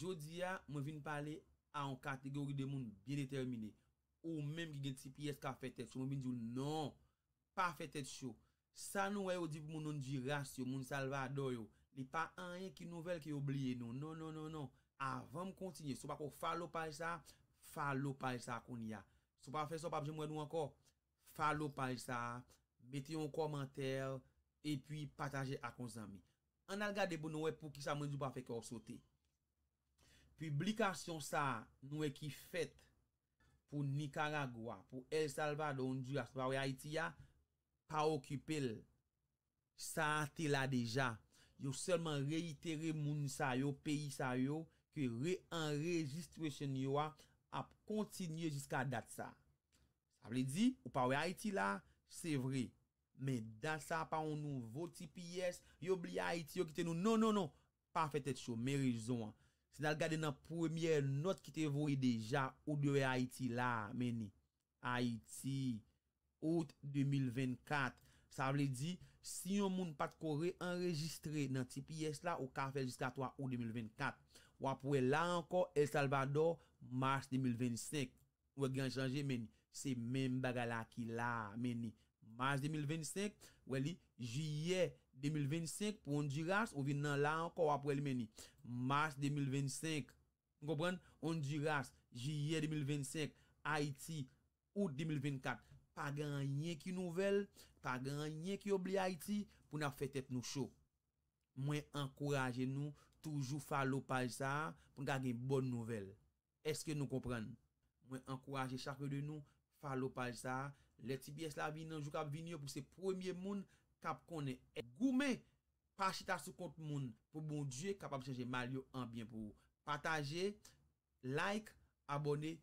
Jodi a, mwen vin pale a an kategori de moun bine termine. Ou menm ki gen tipi yes ka fetet. So mwen vin di nou nan, pa fetet chou. Sa nou wè e ou di pou moun nan di rasyo, moun salva doyo. Ni pa an en ki nouvel ki oubliye nou. Non, non, non, non. Avan m kontinye, sou pa kou falo pa e sa, falo pa e sa akoun ya. Sou pa fe so papje mwen nou anko, falo pa e sa. Mete yon komantel, e pi pataje akoun zami. An al gade pou nou wè pou ki sa mwen di pa fe kou sote. publikasyon sa nou e ki fèt pou Nicaragua, pou El Salvador, pou Haiti ya, pa okipel. Sa ate la deja. Yo selman reitere moun sa yo, peyi sa yo, ki re-enregistre se nyo a, ap kontinye jiska dat sa. Sa vle di, ou pa we Haiti la, se vre, me dat sa pa ou nou voti piyes, yo bli Haiti yo kite nou, non, non, non, pa fète chou, me rezon an. Zina l gade nan premye not ki te vowe deja ou dewe Haiti la meni. Haiti, out 2024. Sa vle di, si yon moun pat kore enregistre nan ti piyes la ou ka feljistatoa ou 2024. Ou apwe la anko El Salvador, March 2025. Ou agen chanje meni, se men bagala ki la meni. March 2025, ou ali juye 2021. 2025 pou on diras, ou vin nan la anko apre li meni. Mars 2025, mwen kompren, on diras, jye 2025, Haiti, ou 2024, pa ganyen ki nouvel, pa ganyen ki obli Haiti, pou nan fetet nou chou. Mwen ankoraje nou, toujou fa lopaj sa, pou gagyen bon nouvel. Eske nou kompren? Mwen ankoraje chakre de nou, fa lopaj sa, le tibies la vin nan jou kap vin yo pou se premier moun, Kap konen e goume Pache ta sou kont moun Pou bon dje kap ap seje mal yo an bien pou Pataje, like, abone